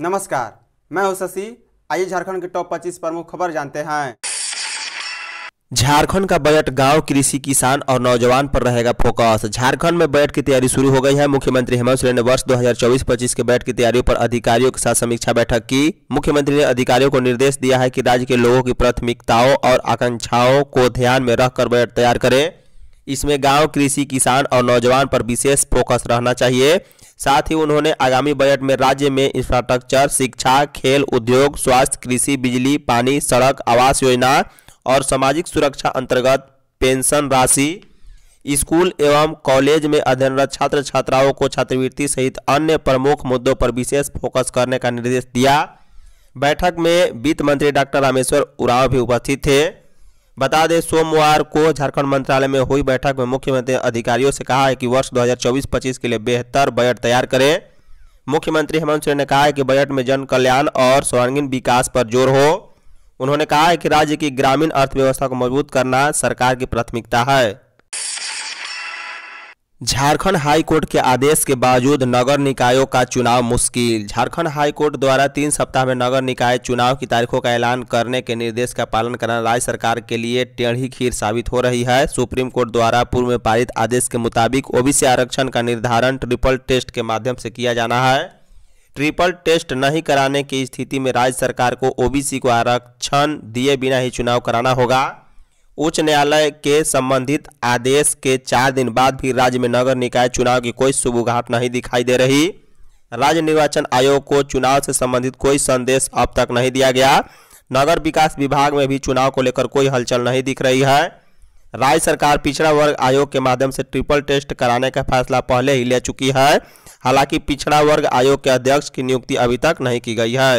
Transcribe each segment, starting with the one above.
नमस्कार मैं हूं शशि आइए झारखंड के टॉप 25 प्रमुख खबर जानते हैं झारखंड का बजट गांव कृषि किसान और नौजवान पर रहेगा फोकस झारखंड में बजट की तैयारी शुरू हो गई है मुख्यमंत्री हेमंत सोरेन ने वर्ष 2024-25 के बजट की तैयारियों पर अधिकारियों के साथ समीक्षा बैठक की मुख्यमंत्री ने अधिकारियों को निर्देश दिया है कि राज्य के लोगों की प्राथमिकताओं और आकांक्षाओं को ध्यान में रखकर बजट तैयार करें इसमें गांव कृषि किसान और नौजवान पर विशेष फोकस रहना चाहिए साथ ही उन्होंने आगामी बजट में राज्य में इंफ्रास्ट्रक्चर शिक्षा खेल उद्योग स्वास्थ्य कृषि बिजली पानी सड़क आवास योजना और सामाजिक सुरक्षा अंतर्गत पेंशन राशि स्कूल एवं कॉलेज में अध्ययनरत छात्र छात्राओं को छात्रवृत्ति सहित अन्य प्रमुख मुद्दों पर विशेष फोकस करने का निर्देश दिया बैठक में वित्त मंत्री डॉक्टर रामेश्वर उराव भी उपस्थित थे बता दें सोमवार को झारखंड मंत्रालय में हुई बैठक में मुख्यमंत्री अधिकारियों से कहा है कि वर्ष 2024-25 के लिए बेहतर बजट तैयार करें मुख्यमंत्री हेमंत सोरेन ने कहा है कि बजट में जन कल्याण और सर्वांगीण विकास पर जोर हो उन्होंने कहा है कि राज्य की ग्रामीण अर्थव्यवस्था को मजबूत करना सरकार की प्राथमिकता है झारखंड हाई कोर्ट के आदेश के बावजूद नगर निकायों का चुनाव मुश्किल झारखंड हाई कोर्ट द्वारा तीन सप्ताह में नगर निकाय चुनाव की तारीखों का ऐलान करने के निर्देश का पालन करना राज्य सरकार के लिए टेढ़ी खीर साबित हो रही है सुप्रीम कोर्ट द्वारा पूर्व में पारित आदेश के मुताबिक ओबीसी आरक्षण का निर्धारण ट्रिपल टेस्ट के माध्यम से किया जाना है ट्रिपल टेस्ट नहीं कराने की स्थिति में राज्य सरकार को ओबीसी को आरक्षण दिए बिना ही चुनाव कराना होगा उच्च न्यायालय के संबंधित आदेश के चार दिन बाद भी राज्य में नगर निकाय चुनाव की कोई सुबुघाट नहीं दिखाई दे रही राज्य निर्वाचन आयोग को चुनाव से संबंधित कोई संदेश अब तक नहीं दिया गया नगर विकास विभाग में भी चुनाव को लेकर कोई हलचल नहीं दिख रही है राज्य सरकार पिछड़ा वर्ग आयोग के माध्यम से ट्रिपल टेस्ट कराने का फैसला पहले ही ले चुकी है हालांकि पिछड़ा वर्ग आयोग के अध्यक्ष की नियुक्ति अभी तक नहीं की गई है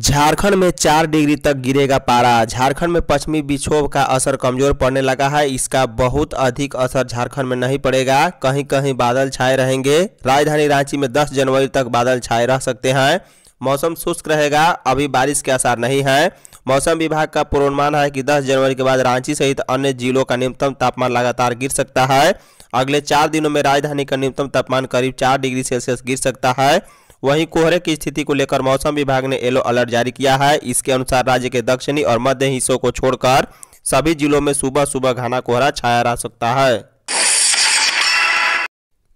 झारखंड में चार डिग्री तक गिरेगा पारा झारखंड में पश्चिमी विक्षोभ का असर कमजोर पड़ने लगा है इसका बहुत अधिक असर झारखंड में नहीं पड़ेगा कहीं कहीं बादल छाए रहेंगे राजधानी रांची में 10 जनवरी तक बादल छाए रह सकते हैं मौसम शुष्क रहेगा अभी बारिश के आसार नहीं है मौसम विभाग का पूर्वानुमान है कि 10 जनवरी के बाद रांची सहित अन्य जिलों का न्यूनतम तापमान लगातार गिर सकता है अगले चार दिनों में राजधानी का न्यूनतम तापमान करीब चार डिग्री सेल्सियस गिर सकता है वहीं कोहरे की स्थिति को लेकर मौसम विभाग ने येलो अलर्ट जारी किया है इसके अनुसार राज्य के दक्षिणी और मध्य हिस्सों को छोड़कर सभी जिलों में सुबह सुबह घना कोहरा छाया रह सकता है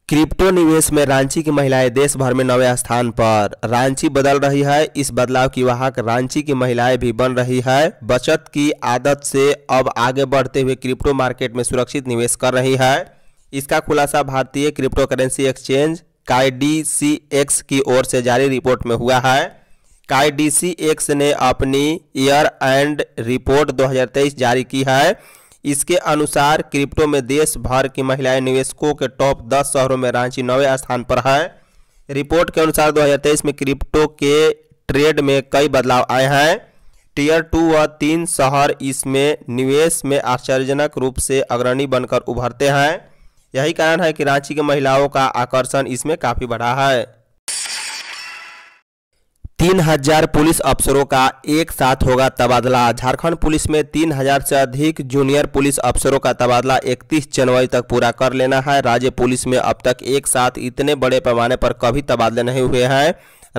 क्रिप्टो निवेश में रांची की महिलाएं देश भर में नवे स्थान पर रांची बदल रही है इस बदलाव की वाहक रांची की महिलाएं भी बन रही है बचत की आदत से अब आगे बढ़ते हुए क्रिप्टो मार्केट में सुरक्षित निवेश कर रही है इसका खुलासा भारतीय क्रिप्टो करेंसी एक्सचेंज एक्स की ओर से जारी रिपोर्ट में हुआ है एक्स ने अपनी ईयर एंड रिपोर्ट 2023 जारी की है इसके अनुसार क्रिप्टो में देश भर की महिलाएं निवेशकों के टॉप 10 शहरों में रांची नौवे स्थान पर है रिपोर्ट के अनुसार 2023 में क्रिप्टो के ट्रेड में कई बदलाव आए हैं टीयर टू व तीन शहर इसमें निवेश में आश्चर्यजनक रूप से अग्रणी बनकर उभरते हैं यही कारण है कि रांची की महिलाओं का आकर्षण इसमें काफ़ी बढ़ा है तीन हजार पुलिस अफसरों का एक साथ होगा तबादला झारखंड पुलिस में तीन हजार से अधिक जूनियर पुलिस अफसरों का तबादला 31 जनवरी तक पूरा कर लेना है राज्य पुलिस में अब तक एक साथ इतने बड़े पैमाने पर कभी तबादले नहीं हुए हैं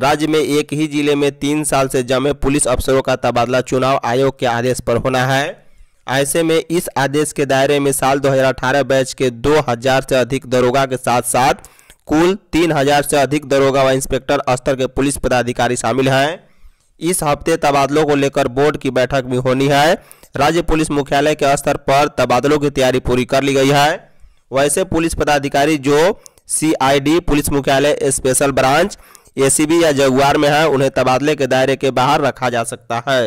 राज्य में एक ही जिले में तीन साल से जमे पुलिस अफसरों का तबादला चुनाव आयोग के आदेश पर होना है ऐसे में इस आदेश के दायरे में साल 2018 बैच के 2000 से अधिक दरोगा के साथ साथ कुल 3000 से अधिक दरोगा व इंस्पेक्टर स्तर के पुलिस पदाधिकारी शामिल हैं इस हफ्ते तबादलों को लेकर बोर्ड की बैठक भी होनी है राज्य पुलिस मुख्यालय के स्तर पर तबादलों की तैयारी पूरी कर ली गई है वैसे पुलिस पदाधिकारी जो सी पुलिस मुख्यालय स्पेशल ब्रांच एसीबी या जगुआर में है उन्हें तबादले के दायरे के बाहर रखा जा सकता है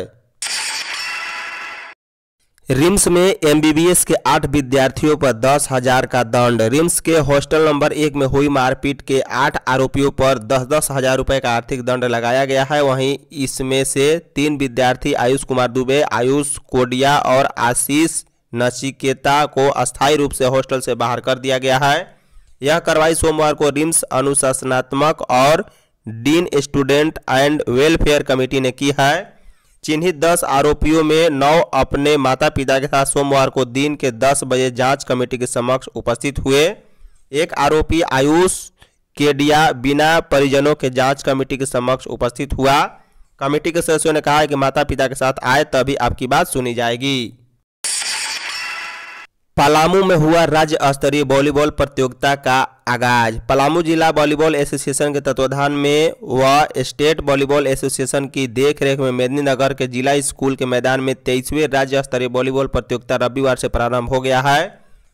रिम्स में एमबीबीएस के आठ विद्यार्थियों पर दस हजार का दंड रिम्स के हॉस्टल नंबर एक में हुई मारपीट के आठ आरोपियों पर दस दस हजार रुपये का आर्थिक दंड लगाया गया है वहीं इसमें से तीन विद्यार्थी आयुष कुमार दुबे आयुष कोडिया और आशीष नचिकेता को अस्थायी रूप से हॉस्टल से बाहर कर दिया गया है यह कार्रवाई सोमवार को रिम्स अनुशासनात्मक और dean student and welfare committee ने की है चिन्हित दस आरोपियों में नौ अपने माता पिता के साथ सोमवार को दिन के दस बजे जांच कमेटी के समक्ष उपस्थित हुए एक आरोपी आयुष केडिया बिना परिजनों के जांच कमेटी के समक्ष उपस्थित हुआ कमेटी के सदस्यों ने कहा कि माता पिता के साथ आए तभी आपकी बात सुनी जाएगी पलामू में हुआ राज्य स्तरीय वॉलीबॉल प्रतियोगिता का आगाज पलामू जिला वॉलीबॉल एसोसिएशन के तत्वाधान में व स्टेट वॉलीबॉल एसोसिएशन की देखरेख में मेदिनीनगर के जिला स्कूल के मैदान में तेईसवें राज्य स्तरीय वॉलीबॉल प्रतियोगिता रविवार से प्रारंभ हो गया है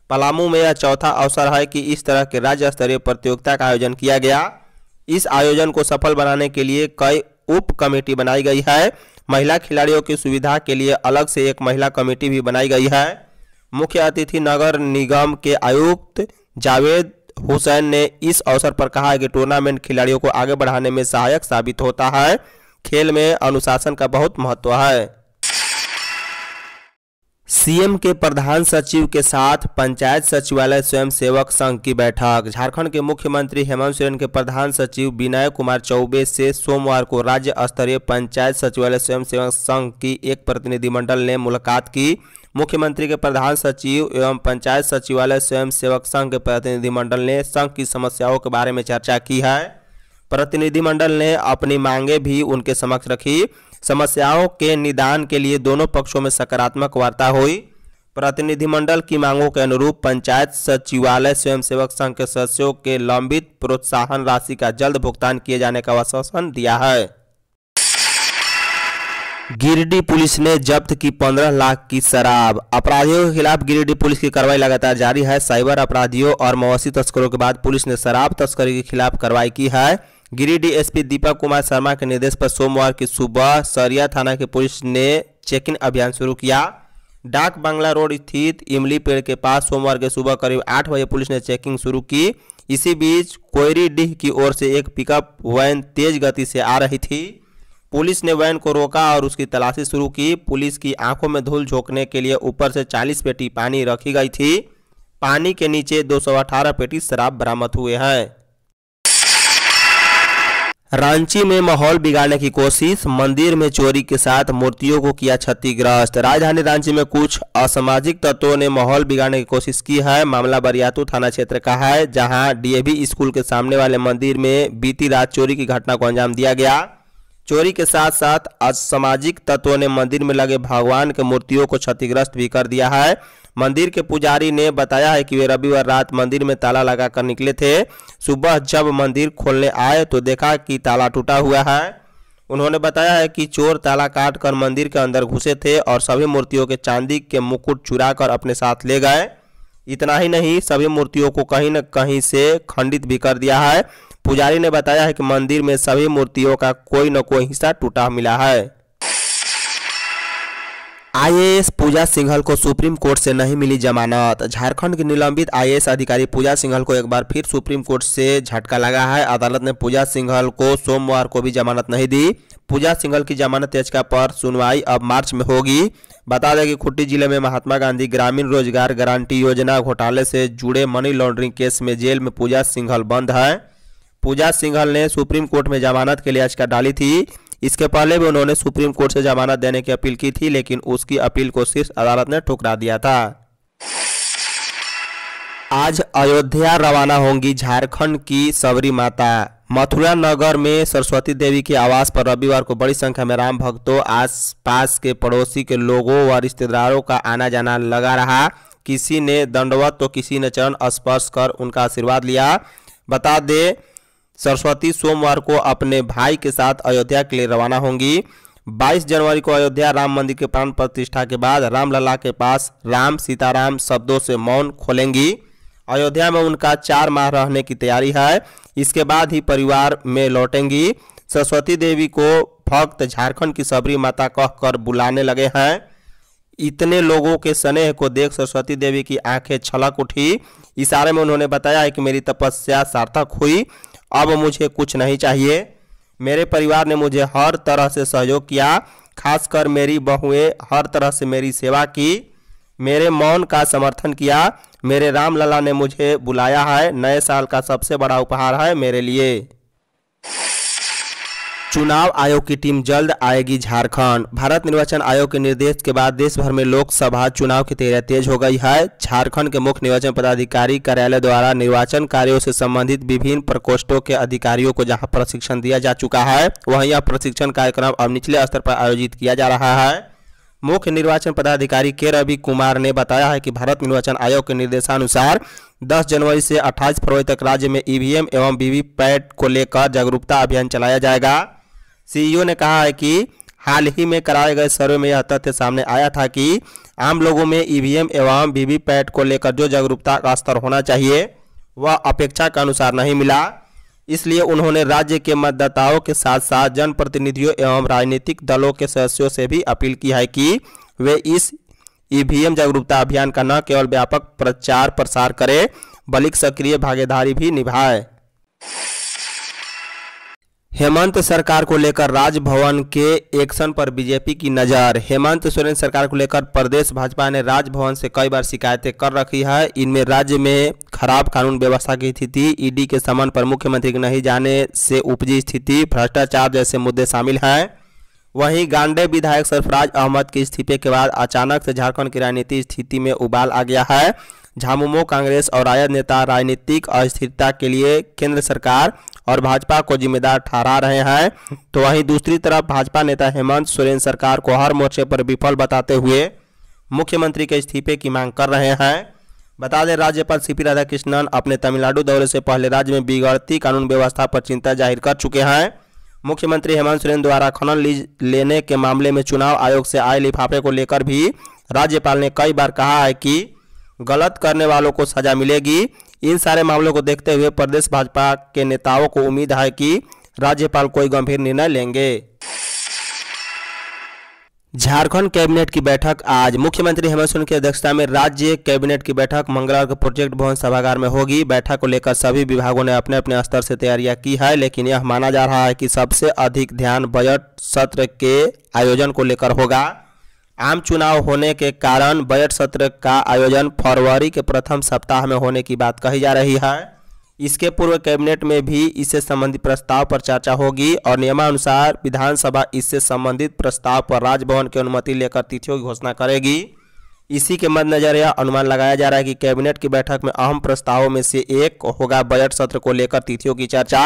पलामू में यह चौथा अवसर है कि इस तरह के राज्य स्तरीय प्रतियोगिता का आयोजन किया गया इस आयोजन को सफल बनाने के लिए कई उप कमेटी बनाई गई है महिला खिलाड़ियों की सुविधा के लिए अलग से एक महिला कमेटी भी बनाई गई है मुख्य अतिथि नगर निगम के आयुक्त जावेद हुसैन ने इस अवसर पर कहा कि टूर्नामेंट खिलाड़ियों को आगे बढ़ाने में सहायक साबित होता है खेल में अनुशासन का बहुत महत्व है सीएम के प्रधान सचिव के साथ पंचायत सचिवालय स्वयंसेवक संघ की बैठक झारखंड के मुख्यमंत्री हेमंत सोरेन के प्रधान सचिव विनय कुमार चौबे से सोमवार को राज्य स्तरीय पंचायत सचिवालय स्वयंसेवक संघ की एक प्रतिनिधिमंडल ने मुलाकात की मुख्यमंत्री के प्रधान सचिव एवं पंचायत सचिवालय स्वयं सेवक संघ के प्रतिनिधिमंडल ने संघ की समस्याओं के बारे में चर्चा की है प्रतिनिधिमंडल ने अपनी मांगे भी उनके समक्ष रखी समस्याओं के निदान के लिए दोनों पक्षों में सकारात्मक वार्ता हुई प्रतिनिधिमंडल की मांगों के अनुरूप पंचायत सचिवालय स्वयंसेवक संघ के सदस्यों के लंबित प्रोत्साहन राशि का जल्द भुगतान किए जाने का आश्वासन दिया है गिरिडीह पुलिस ने जब्त की 15 लाख की शराब अपराधियों के खिलाफ गिरिडीह पुलिस की कार्रवाई लगातार जारी है साइबर अपराधियों और मवासी तस्करों के बाद पुलिस ने शराब तस्करी के खिलाफ कार्रवाई की है गिरिडीह एसपी दीपक कुमार शर्मा के निर्देश पर सोमवार की सुबह सरिया थाना के पुलिस ने चेकिंग अभियान शुरू किया डाक बांग्ला रोड स्थित इमली पेड़ के पास सोमवार के सुबह करीब आठ बजे पुलिस ने चेकिंग शुरू की इसी बीच कोयरी डीह की ओर से एक पिकअप वैन तेज गति से आ रही थी पुलिस ने वैन को रोका और उसकी तलाशी शुरू की पुलिस की आंखों में धूल झोंकने के लिए ऊपर से 40 पेटी पानी रखी गई थी पानी के नीचे 218 पेटी शराब बरामद हुए हैं रांची में माहौल बिगाड़ने की कोशिश मंदिर में चोरी के साथ मूर्तियों को किया क्षतिग्रस्त राजधानी रांची में कुछ असामाजिक तत्वों ने माहौल बिगाड़ने की कोशिश की है मामला बरियातू थाना क्षेत्र का है जहां डीएवी स्कूल के सामने वाले मंदिर में बीती रात चोरी की घटना को अंजाम दिया गया चोरी के साथ साथ असामाजिक तत्वों ने मंदिर में लगे भगवान के मूर्तियों को क्षतिग्रस्त भी कर दिया है मंदिर के पुजारी ने बताया है कि वे रविवार रात मंदिर में ताला लगाकर निकले थे सुबह जब मंदिर खोलने आए तो देखा कि ताला टूटा हुआ है उन्होंने बताया है कि चोर ताला काट कर मंदिर के अंदर घुसे थे और सभी मूर्तियों के चांदी के मुकुट चुरा कर अपने साथ ले गए इतना ही नहीं सभी मूर्तियों को कहीं न कहीं से खंडित भी कर दिया है पुजारी ने बताया है कि मंदिर में सभी मूर्तियों का कोई न कोई हिस्सा टूटा मिला है आईएएस पूजा सिंघल को सुप्रीम कोर्ट से नहीं मिली जमानत झारखंड की निलंबित आईएएस अधिकारी पूजा सिंघल को एक बार फिर सुप्रीम कोर्ट से झटका लगा है अदालत ने पूजा सिंघल को सोमवार को भी जमानत नहीं दी पूजा सिंघल की जमानत याचिका पर सुनवाई अब मार्च में होगी बता दें कि खुट्टी जिले में महात्मा गांधी ग्रामीण रोजगार गारंटी योजना घोटाले से जुड़े मनी लॉन्ड्रिंग केस में जेल में पूजा सिंघल बंद है पूजा सिंघल ने सुप्रीम कोर्ट में जमानत के लिए याचिका डाली थी इसके पहले भी उन्होंने सुप्रीम कोर्ट से जमानत देने की अपील की थी लेकिन उसकी अपील को शीर्ष अदालत ने ठुकरा दिया था आज अयोध्या रवाना होंगी झारखंड की सबरी माता मथुरा नगर में सरस्वती देवी के आवास पर रविवार को बड़ी संख्या में राम भक्तों आसपास के पड़ोसी के लोगों व रिश्तेदारों का आना जाना लगा रहा किसी ने दंडवत तो किसी ने चरण स्पर्श कर उनका आशीर्वाद लिया बता दें सरस्वती सोमवार को अपने भाई के साथ अयोध्या के लिए रवाना होंगी 22 जनवरी को अयोध्या राम मंदिर के प्राण प्रतिष्ठा के बाद रामलला के पास राम सीताराम शब्दों से मौन खोलेंगी अयोध्या में उनका चार माह रहने की तैयारी है इसके बाद ही परिवार में लौटेंगी सरस्वती देवी को भक्त झारखंड की सबरी माता कहकर बुलाने लगे हैं इतने लोगों के स्नेह को देख सरस्वती देवी की आंखें छलक उठी इशारे में उन्होंने बताया है कि मेरी तपस्या सार्थक हुई अब मुझे कुछ नहीं चाहिए मेरे परिवार ने मुझे हर तरह से सहयोग किया खासकर मेरी बहुएं हर तरह से मेरी सेवा की मेरे मौन का समर्थन किया मेरे रामलला ने मुझे बुलाया है नए साल का सबसे बड़ा उपहार है मेरे लिए चुनाव आयोग की टीम जल्द आएगी झारखंड भारत निर्वाचन आयोग के निर्देश के बाद देश भर में लोकसभा चुनाव की तैयारी तेज हो गई है झारखंड के मुख्य निर्वाचन पदाधिकारी कार्यालय द्वारा निर्वाचन कार्यों से संबंधित विभिन्न प्रकोष्ठों के अधिकारियों को जहां प्रशिक्षण दिया जा चुका है वहीं यह प्रशिक्षण कार्यक्रम अब निचले स्तर पर आयोजित किया जा रहा है मुख्य निर्वाचन पदाधिकारी के रवि कुमार ने बताया है कि भारत निर्वाचन आयोग के निर्देशानुसार 10 जनवरी से 28 फरवरी तक राज्य में ईवीएम एवं वीवीपैट को लेकर जागरूकता अभियान चलाया जाएगा सीईओ ने कहा है कि हाल ही में कराए गए सर्वे में यह तथ्य सामने आया था कि आम लोगों में ईवीएम एवं वीवीपैट को लेकर जो जागरूकता का स्तर होना चाहिए वह अपेक्षा के अनुसार नहीं मिला इसलिए उन्होंने राज्य के मतदाताओं के साथ साथ जनप्रतिनिधियों एवं राजनीतिक दलों के सदस्यों से भी अपील की है कि वे इस ईवीएम जागरूकता अभियान का न केवल व्यापक प्रचार प्रसार करें बल्कि सक्रिय भागीदारी भी निभाएं हेमंत सरकार को लेकर राजभवन के एक्शन पर बीजेपी की नज़र हेमंत सोरेन सरकार को लेकर प्रदेश भाजपा ने राजभवन से कई बार शिकायतें कर रखी है इनमें राज्य में खराब कानून व्यवस्था की स्थिति ईडी के समन पर मुख्यमंत्री के नहीं जाने से उपजी स्थिति भ्रष्टाचार जैसे मुद्दे शामिल हैं वहीं गांडे विधायक सरफराज अहमद के इस्तीफे के बाद अचानक से झारखंड की राजनीति स्थिति में उबाल आ गया है झामुमो कांग्रेस और राजद नेता राजनीतिक अस्थिरता के लिए केंद्र सरकार और भाजपा को जिम्मेदार ठहरा रहे हैं तो वहीं दूसरी तरफ भाजपा नेता हेमंत सोरेन सरकार को हर मोर्चे पर विफल बताते हुए मुख्यमंत्री के इस्तीफे की मांग कर रहे हैं बता दें राज्यपाल सी पी राधाकृष्णन अपने तमिलनाडु दौरे से पहले राज्य में बिगड़ती कानून व्यवस्था पर चिंता जाहिर कर चुके हैं मुख्यमंत्री हेमंत सोरेन द्वारा खनन लीज लेने के मामले में चुनाव आयोग से आए लिफाफे को लेकर भी राज्यपाल ने कई बार कहा है कि गलत करने वालों को सजा मिलेगी इन सारे मामलों को देखते हुए प्रदेश भाजपा के नेताओं को उम्मीद है कि राज्यपाल कोई गंभीर निर्णय लेंगे झारखंड कैबिनेट की बैठक आज मुख्यमंत्री हेमंत सोरेन की अध्यक्षता में राज्य कैबिनेट की बैठक मंगलवार को प्रोजेक्ट भवन सभागार में होगी बैठक को लेकर सभी विभागों ने अपने अपने स्तर से तैयारियां की है लेकिन यह माना जा रहा है कि सबसे अधिक ध्यान बजट सत्र के आयोजन को लेकर होगा आम चुनाव होने के कारण बजट सत्र का आयोजन फरवरी के प्रथम सप्ताह में होने की बात कही जा रही है इसके पूर्व कैबिनेट में भी इससे संबंधित प्रस्ताव पर चर्चा होगी और नियमानुसार विधानसभा इससे संबंधित प्रस्ताव पर राजभवन की अनुमति लेकर तिथियों की घोषणा करेगी इसी के मद्देनजर यह अनुमान लगाया जा रहा है कि कैबिनेट की बैठक में अहम प्रस्तावों में से एक होगा बजट सत्र को लेकर तिथियों की चर्चा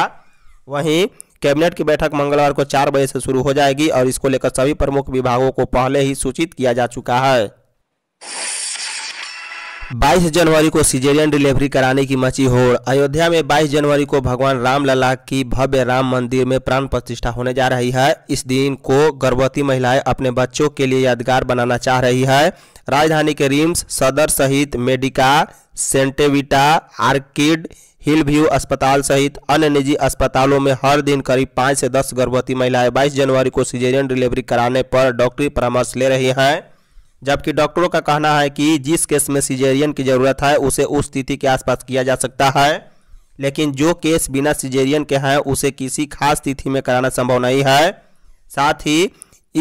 वहीं कैबिनेट की बैठक मंगलवार को चार बजे से शुरू हो जाएगी और इसको लेकर सभी प्रमुख विभागों को पहले ही सूचित किया जा चुका है 22 जनवरी को सीजेरियन डिलीवरी कराने की मची होड़ अयोध्या में 22 जनवरी को भगवान रामलला की भव्य राम मंदिर में प्राण प्रतिष्ठा होने जा रही है इस दिन को गर्भवती महिलाएं अपने बच्चों के लिए यादगार बनाना चाह रही है राजधानी के रिम्स सदर सहित Medica Santevita Orchid Hill View अस्पताल सहित अन्य निजी अस्पतालों में हर दिन करीब पाँच से दस गर्भवती महिलाएं बाईस जनवरी को सीजेरियन डिलीवरी कराने पर डॉक्टरी परामर्श ले रही हैं जबकि डॉक्टरों का कहना है कि जिस केस में सीजेरियन की ज़रूरत है उसे उस तिथि के आसपास किया जा सकता है लेकिन जो केस बिना सीजेरियन के हैं उसे किसी खास तिथि में कराना संभव नहीं है साथ ही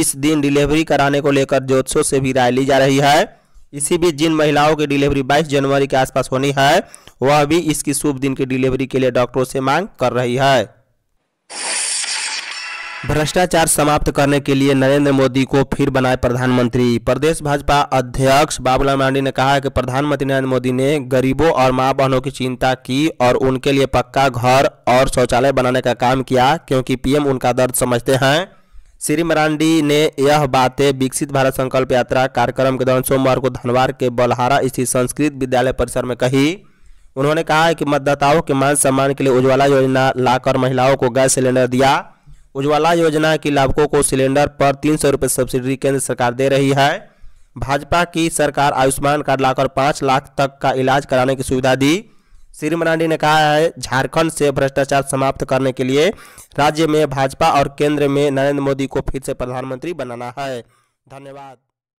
इस दिन डिलीवरी कराने को लेकर ज्योतिषों से भी राय ली जा रही है इसी बीच जिन महिलाओं की डिलीवरी 22 जनवरी के आसपास होनी है वह भी इसकी शुभ दिन की डिलीवरी के लिए डॉक्टरों से मांग कर रही है भ्रष्टाचार समाप्त करने के लिए नरेंद्र मोदी को फिर बनाए प्रधानमंत्री प्रदेश भाजपा अध्यक्ष बाबूलाल मांडी ने कहा कि प्रधानमंत्री नरेंद्र मोदी ने गरीबों और मां बहनों की चिंता की और उनके लिए पक्का घर और शौचालय बनाने का काम किया क्योंकि पीएम उनका दर्द समझते हैं श्री मरांडी ने यह बातें विकसित भारत संकल्प यात्रा कार्यक्रम के दौरान सोमवार को धनवार के बलहारा स्थित संस्कृत विद्यालय परिसर में कही उन्होंने कहा है कि मतदाताओं के मान सम्मान के लिए उज्ज्वला योजना लाकर महिलाओं को गैस सिलेंडर दिया उज्ज्वला योजना के लाभकों को सिलेंडर पर तीन सौ रुपये सब्सिडी केंद्र सरकार दे रही है भाजपा की सरकार आयुष्मान कार्ड लाकर पाँच लाख तक का इलाज कराने की सुविधा दी श्री मरांडी ने कहा है झारखंड से भ्रष्टाचार समाप्त करने के लिए राज्य में भाजपा और केंद्र में नरेंद्र मोदी को फिर से प्रधानमंत्री बनाना है धन्यवाद